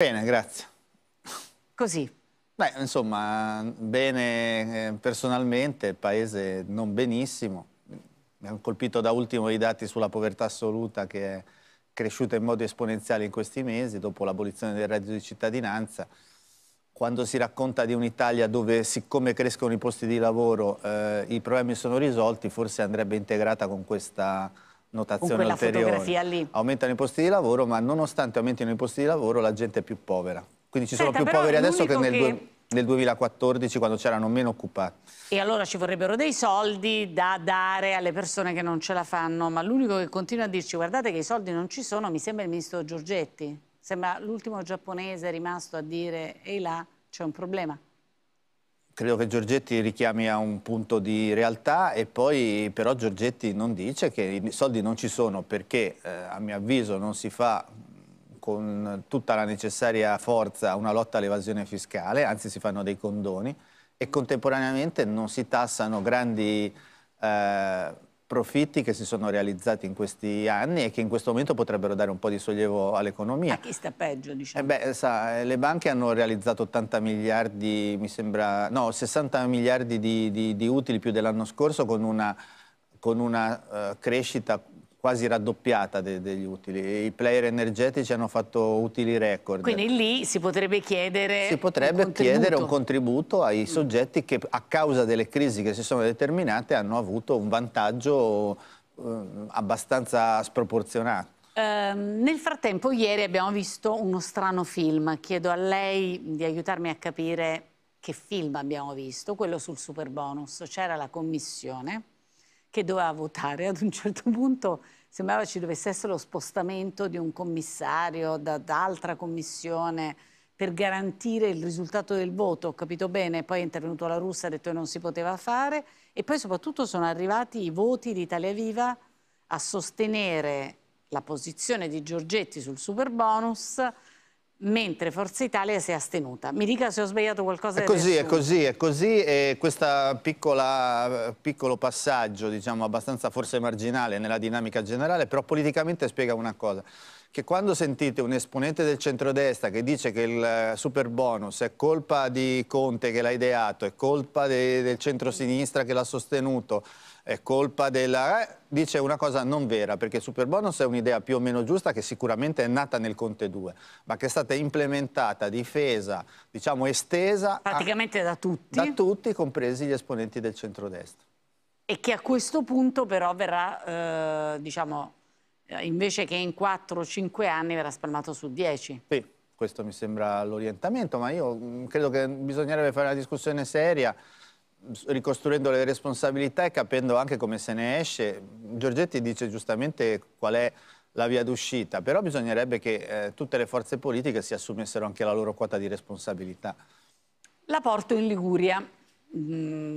Bene, grazie. Così? Beh, insomma, bene eh, personalmente, il paese non benissimo. Mi hanno colpito da ultimo i dati sulla povertà assoluta che è cresciuta in modo esponenziale in questi mesi, dopo l'abolizione del reddito di cittadinanza. Quando si racconta di un'Italia dove, siccome crescono i posti di lavoro, eh, i problemi sono risolti, forse andrebbe integrata con questa notazione ulteriore. Aumentano i posti di lavoro, ma nonostante aumentino i posti di lavoro la gente è più povera. Quindi ci Senta, sono più poveri adesso che nel, che... nel 2014 quando c'erano meno occupati. E allora ci vorrebbero dei soldi da dare alle persone che non ce la fanno, ma l'unico che continua a dirci guardate che i soldi non ci sono mi sembra il ministro Giorgetti, sembra l'ultimo giapponese rimasto a dire ehi là c'è un problema credo che Giorgetti richiami a un punto di realtà e poi però Giorgetti non dice che i soldi non ci sono perché eh, a mio avviso non si fa con tutta la necessaria forza una lotta all'evasione fiscale, anzi si fanno dei condoni e contemporaneamente non si tassano grandi eh, profitti che si sono realizzati in questi anni e che in questo momento potrebbero dare un po' di sollievo all'economia. A chi sta peggio, diciamo? Eh beh, sa, eh, le banche hanno realizzato 80 miliardi, mi sembra, no, 60 miliardi di, di, di utili più dell'anno scorso con una, con una uh, crescita quasi raddoppiata de degli utili. I player energetici hanno fatto utili record. Quindi lì si potrebbe chiedere Si potrebbe un chiedere un contributo ai soggetti che a causa delle crisi che si sono determinate hanno avuto un vantaggio eh, abbastanza sproporzionato. Eh, nel frattempo ieri abbiamo visto uno strano film, chiedo a lei di aiutarmi a capire che film abbiamo visto, quello sul super bonus, c'era la commissione che doveva votare. Ad un certo punto sembrava ci dovesse essere lo spostamento di un commissario da, da altra commissione per garantire il risultato del voto, ho capito bene, poi è intervenuto la russa, ha detto che non si poteva fare e poi soprattutto sono arrivati i voti di Italia Viva a sostenere la posizione di Giorgetti sul super bonus mentre Forza Italia si è astenuta. Mi dica se ho sbagliato qualcosa. È così, è così, è così e questo piccolo passaggio, diciamo abbastanza forse marginale nella dinamica generale, però politicamente spiega una cosa, che quando sentite un esponente del centrodestra che dice che il eh, super bonus è colpa di Conte che l'ha ideato, è colpa de del centrosinistra che l'ha sostenuto, è colpa della... Eh, dice una cosa non vera, perché il superbonus è un'idea più o meno giusta che sicuramente è nata nel Conte 2, ma che è stata implementata, difesa, diciamo estesa... Praticamente a, da tutti. Da tutti, compresi gli esponenti del centrodestra. E che a questo punto però verrà, eh, diciamo, eh, invece che in 4-5 anni verrà spalmato su 10. Sì, questo mi sembra l'orientamento, ma io mm, credo che bisognerebbe fare una discussione seria ricostruendo le responsabilità e capendo anche come se ne esce. Giorgetti dice giustamente qual è la via d'uscita, però bisognerebbe che eh, tutte le forze politiche si assumessero anche la loro quota di responsabilità. La porto in Liguria. Mm.